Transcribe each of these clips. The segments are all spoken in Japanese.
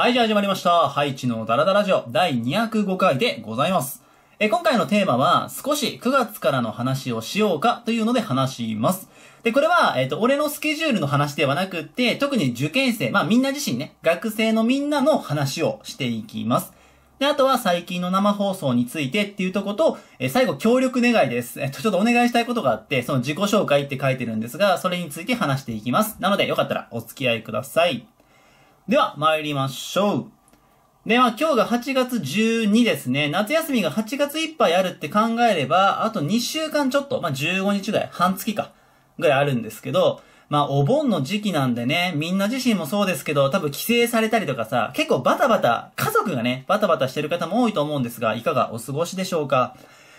はい、じゃあ始まりました。ハイチのダラダラジオ第205回でございます。え、今回のテーマは少し9月からの話をしようかというので話します。で、これは、えっ、ー、と、俺のスケジュールの話ではなくって、特に受験生、まあみんな自身ね、学生のみんなの話をしていきます。で、あとは最近の生放送についてっていうとこと、えー、最後協力願いです。えっ、ー、と、ちょっとお願いしたいことがあって、その自己紹介って書いてるんですが、それについて話していきます。なので、よかったらお付き合いください。では、参りましょう。では、今日が8月12ですね。夏休みが8月いっぱいあるって考えれば、あと2週間ちょっと、まあ、15日ぐらい、半月か、ぐらいあるんですけど、まあ、お盆の時期なんでね、みんな自身もそうですけど、多分帰省されたりとかさ、結構バタバタ、家族がね、バタバタしてる方も多いと思うんですが、いかがお過ごしでしょうか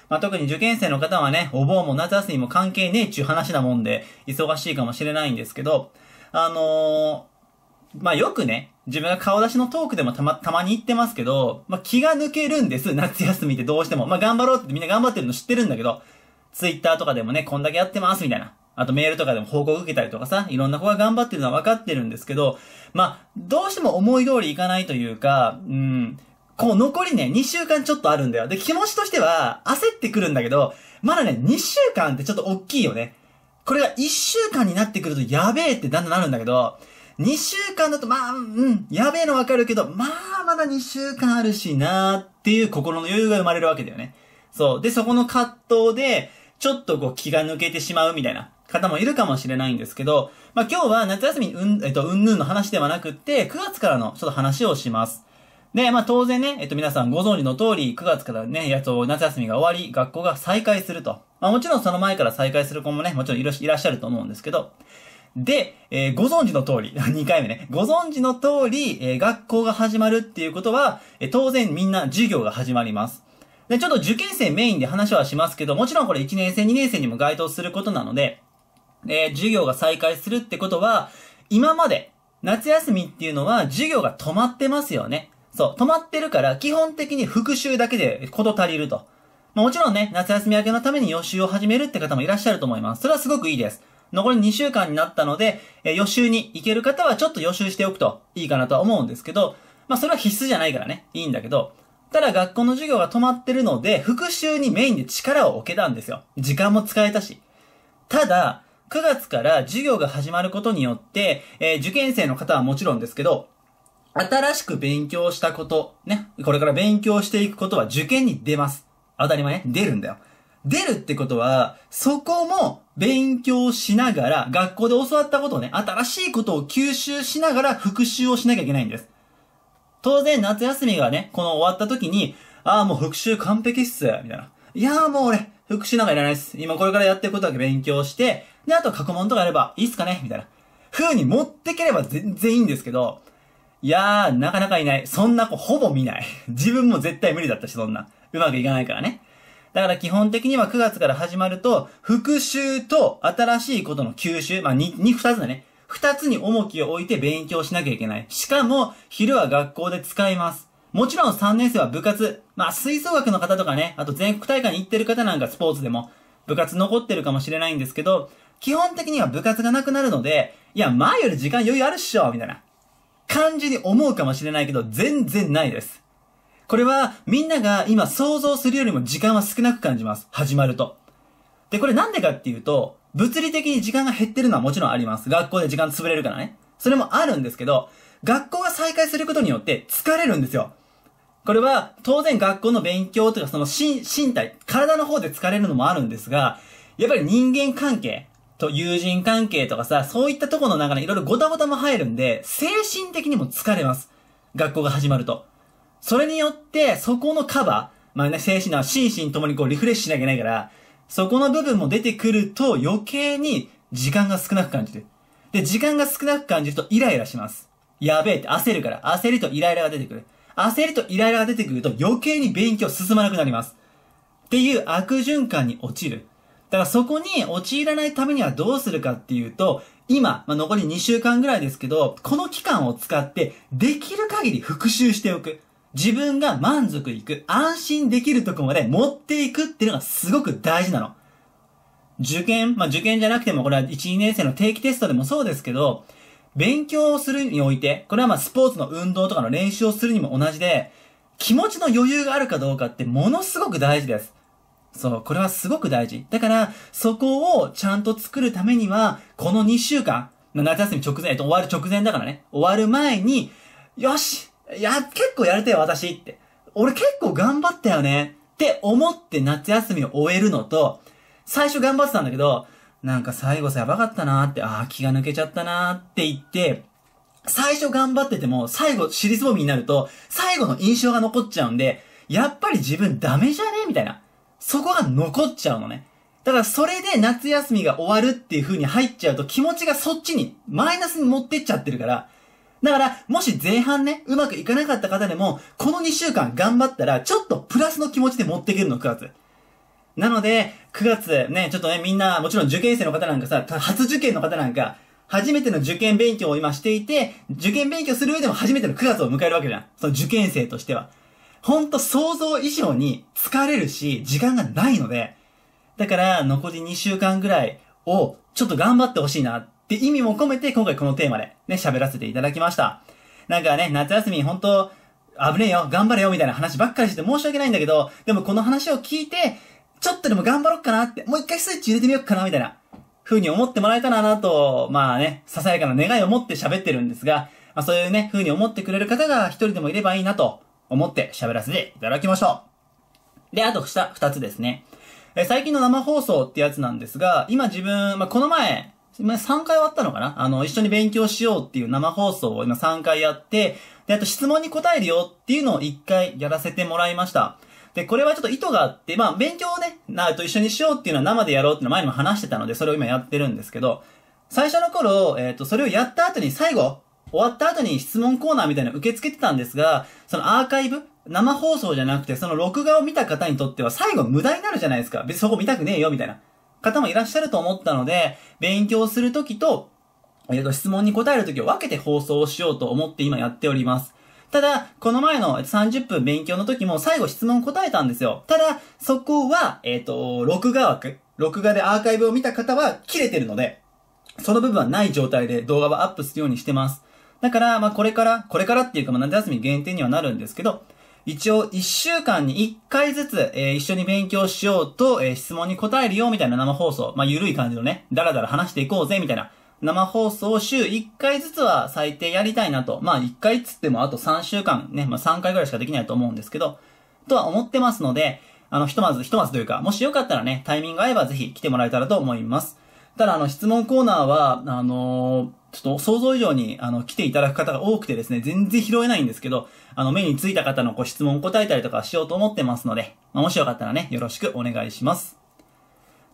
まあ、特に受験生の方はね、お盆も夏休みも関係ねえっちゅう話なもんで、忙しいかもしれないんですけど、あのまあよくね、自分が顔出しのトークでもたま、たまに言ってますけど、まあ気が抜けるんです、夏休みってどうしても。まあ頑張ろうってみんな頑張ってるの知ってるんだけど、ツイッターとかでもね、こんだけやってますみたいな。あとメールとかでも報告受けたりとかさ、いろんな子が頑張ってるのは分かってるんですけど、まあ、どうしても思い通りいかないというか、うん、こう残りね、2週間ちょっとあるんだよ。で、気持ちとしては焦ってくるんだけど、まだね、2週間ってちょっと大きいよね。これが1週間になってくるとやべえってだんだんなるんだけど、2週間だと、まあ、うん、やべえのわかるけど、まあ、まだ2週間あるしなーっていう心の余裕が生まれるわけだよね。そう。で、そこの葛藤で、ちょっとこう気が抜けてしまうみたいな方もいるかもしれないんですけど、まあ今日は夏休み、うん、えっと、うんぬんの話ではなくって、9月からのちょっと話をします。で、まあ当然ね、えっと皆さんご存知の通り、9月からね、や夏休みが終わり、学校が再開すると。まあもちろんその前から再開する子もね、もちろんいらっしゃると思うんですけど、で、えー、ご存知の通り、2 回目ね、ご存知の通り、えー、学校が始まるっていうことは、えー、当然みんな授業が始まります。で、ちょっと受験生メインで話はしますけど、もちろんこれ1年生、2年生にも該当することなので、えー、授業が再開するってことは、今まで、夏休みっていうのは授業が止まってますよね。そう、止まってるから、基本的に復習だけでこと足りると。まもちろんね、夏休み明けのために予習を始めるって方もいらっしゃると思います。それはすごくいいです。残り2週間になったので、えー、予習に行ける方はちょっと予習しておくといいかなとは思うんですけど、まあそれは必須じゃないからね、いいんだけど、ただ学校の授業が止まってるので、復習にメインで力を置けたんですよ。時間も使えたし。ただ、9月から授業が始まることによって、えー、受験生の方はもちろんですけど、新しく勉強したこと、ね、これから勉強していくことは受験に出ます。当たり前ね、出るんだよ。出るってことは、そこも勉強しながら、学校で教わったことをね、新しいことを吸収しながら復習をしなきゃいけないんです。当然、夏休みがね、この終わった時に、ああ、もう復習完璧っす、みたいな。いやーもう俺、復習なんかいらないっす。今これからやってることだけ勉強して、で、あと過去問とかやればいいっすかねみたいな。風に持ってければ全然いいんですけど、いやー、なかなかいない。そんな子ほぼ見ない。自分も絶対無理だったし、そんな。うまくいかないからね。だから基本的には9月から始まると、復習と新しいことの吸収、まあ2、2、2つだね。2つに重きを置いて勉強しなきゃいけない。しかも、昼は学校で使います。もちろん3年生は部活。まあ、吹奏楽の方とかね、あと全国大会に行ってる方なんかスポーツでも、部活残ってるかもしれないんですけど、基本的には部活がなくなるので、いや、前より時間余裕あるっしょみたいな感じに思うかもしれないけど、全然ないです。これはみんなが今想像するよりも時間は少なく感じます。始まると。で、これなんでかっていうと、物理的に時間が減ってるのはもちろんあります。学校で時間潰れるからね。それもあるんですけど、学校が再開することによって疲れるんですよ。これは当然学校の勉強とかその身体、体の方で疲れるのもあるんですが、やっぱり人間関係と友人関係とかさ、そういったところの中にいろいろごたごたも入るんで、精神的にも疲れます。学校が始まると。それによって、そこのカバー、まあね、精神の心身ともにこうリフレッシュしなきゃいけないから、そこの部分も出てくると余計に時間が少なく感じる。で、時間が少なく感じるとイライラします。やべえって焦るから、焦るとイライラが出てくる。焦るとイライラが出てくると余計に勉強進まなくなります。っていう悪循環に落ちる。だからそこに陥らないためにはどうするかっていうと、今、まあ、残り2週間ぐらいですけど、この期間を使ってできる限り復習しておく。自分が満足いく、安心できるとこまで持っていくっていうのがすごく大事なの。受験、まあ、受験じゃなくてもこれは1、2年生の定期テストでもそうですけど、勉強をするにおいて、これはまあスポーツの運動とかの練習をするにも同じで、気持ちの余裕があるかどうかってものすごく大事です。そう、これはすごく大事。だから、そこをちゃんと作るためには、この2週間、夏休み直前、えっと、終わる直前だからね、終わる前に、よしや、結構やれたよ、私って。俺結構頑張ったよね。って思って夏休みを終えるのと、最初頑張ってたんだけど、なんか最後さ、やばかったなーって、ああ、気が抜けちゃったなーって言って、最初頑張ってても、最後尻すぼになると、最後の印象が残っちゃうんで、やっぱり自分ダメじゃねみたいな。そこが残っちゃうのね。だからそれで夏休みが終わるっていう風に入っちゃうと気持ちがそっちにマイナスに持ってっちゃってるから、だから、もし前半ね、うまくいかなかった方でも、この2週間頑張ったら、ちょっとプラスの気持ちで持っていけるの、9月。なので、9月、ね、ちょっとね、みんな、もちろん受験生の方なんかさ、初受験の方なんか、初めての受験勉強を今していて、受験勉強する上でも初めての9月を迎えるわけじゃん。その受験生としては。ほんと想像以上に疲れるし、時間がないので、だから残り2週間ぐらいをちょっと頑張ってほしいなって意味も込めて今回このテーマでね、喋らせていただきました。なんかね、夏休み本当危ねえよ、頑張れよみたいな話ばっかりして申し訳ないんだけど、でもこの話を聞いて、ちょっとでも頑張ろっかなって、もう一回スイッチ入れてみようかなみたいな、風に思ってもらえたらなと、まあね、ささやかな願いを持って喋ってるんですが、まあそういうね、風に思ってくれる方が一人でもいればいいなと思って喋らせていただきましょう。で、あと下、二つですね。え、最近の生放送ってやつなんですが、今自分、まあ、この前、今3回終わったのかなあの、一緒に勉強しようっていう生放送を今3回やって、で、あと質問に答えるよっていうのを1回やらせてもらいました。で、これはちょっと意図があって、まあ、勉強をね、なると一緒にしようっていうのは生でやろうっていうの前にも話してたので、それを今やってるんですけど、最初の頃、えっ、ー、と、それをやった後に最後、終わった後に質問コーナーみたいなの受け付けてたんですが、そのアーカイブ、生放送じゃなくて、その録画を見た方にとっては最後無駄になるじゃないですか。別にそこ見たくねえよ、みたいな。方もいらっしゃると思ったので、勉強するときと、えっ、と、質問に答えるときを分けて放送をしようと思って今やっております。ただ、この前の30分勉強の時も最後質問答えたんですよ。ただ、そこは、えっ、ー、と、録画枠、録画でアーカイブを見た方は切れてるので、その部分はない状態で動画はアップするようにしてます。だから、まあこれから、これからっていうか、まあ夏休み限定にはなるんですけど、一応1週間に1回ずつ、えー、一緒に勉強しようと、えー、質問に答えるよみたいな生放送、まあ、ゆるい感じのね、だらだら話していこうぜみたいな生放送を週1回ずつは最低やりたいなと。まあ1回つってもあと3週間ね、まあ3回ぐらいしかできないと思うんですけど、とは思ってますので、あの、ひとまず、ひとまずというか、もしよかったらね、タイミング合えばぜひ来てもらえたらと思います。ただ、あの、質問コーナーは、あのー、ちょっと想像以上に、あの、来ていただく方が多くてですね、全然拾えないんですけど、あの、目についた方のご質問を答えたりとかしようと思ってますので、まあ、もしよかったらね、よろしくお願いします。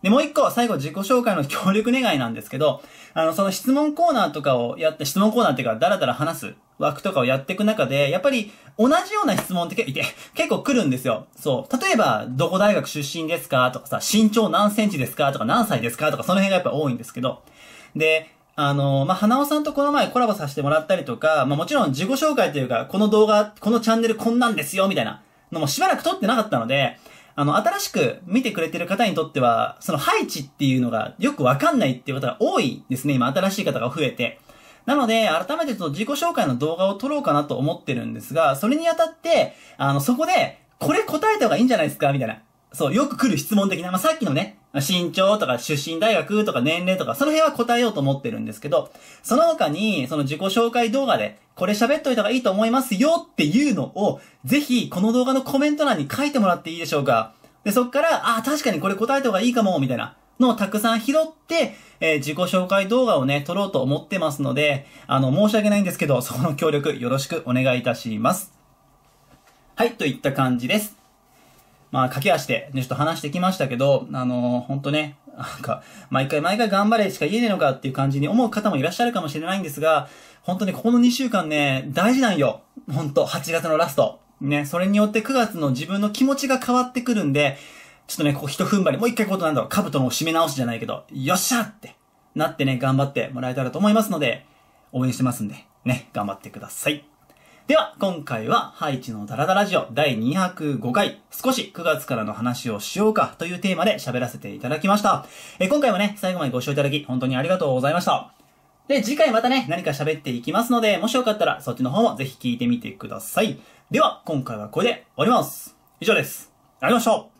で、もう一個、最後自己紹介の協力願いなんですけど、あの、その質問コーナーとかをやって、質問コーナーっていうか、だらだら話す枠とかをやっていく中で、やっぱり同じような質問って結構来るんですよ。そう。例えば、どこ大学出身ですかとかさ、身長何センチですかとか何歳ですかとか、その辺がやっぱ多いんですけど。で、あの、まあ、花尾さんとこの前コラボさせてもらったりとか、まあ、もちろん自己紹介というか、この動画、このチャンネルこんなんですよ、みたいなのもしばらく撮ってなかったので、あの、新しく見てくれてる方にとっては、その配置っていうのがよくわかんないっていう方が多いですね。今、新しい方が増えて。なので、改めてそのと自己紹介の動画を撮ろうかなと思ってるんですが、それにあたって、あの、そこで、これ答えた方がいいんじゃないですかみたいな。そう、よく来る質問的な。まあ、さっきのね、身長とか出身大学とか年齢とか、その辺は答えようと思ってるんですけど、その他に、その自己紹介動画で、これ喋っといた方がいいと思いますよっていうのを、ぜひ、この動画のコメント欄に書いてもらっていいでしょうか。で、そっから、あ、確かにこれ答えた方がいいかも、みたいなのをたくさん拾って、えー、自己紹介動画をね、撮ろうと思ってますので、あの、申し訳ないんですけど、そこの協力よろしくお願いいたします。はい、といった感じです。まあ、駆け足でね、ちょっと話してきましたけど、あのー、ほんとね、なんか、毎回毎回頑張れしか言えねえのかっていう感じに思う方もいらっしゃるかもしれないんですが、本当にここの2週間ね、大事なんよ。ほんと、8月のラスト。ね、それによって9月の自分の気持ちが変わってくるんで、ちょっとね、ここ一踏ん張り、もう一回ことなんだろう、兜の締め直しじゃないけど、よっしゃってなってね、頑張ってもらえたらと思いますので、応援してますんで、ね、頑張ってください。では、今回は、ハイチのダラダラジオ第205回、少し9月からの話をしようかというテーマで喋らせていただきました。え今回もね、最後までご視聴いただき、本当にありがとうございました。で、次回またね、何か喋っていきますので、もしよかったらそっちの方もぜひ聞いてみてください。では、今回はこれで終わります。以上です。ありがとうございました。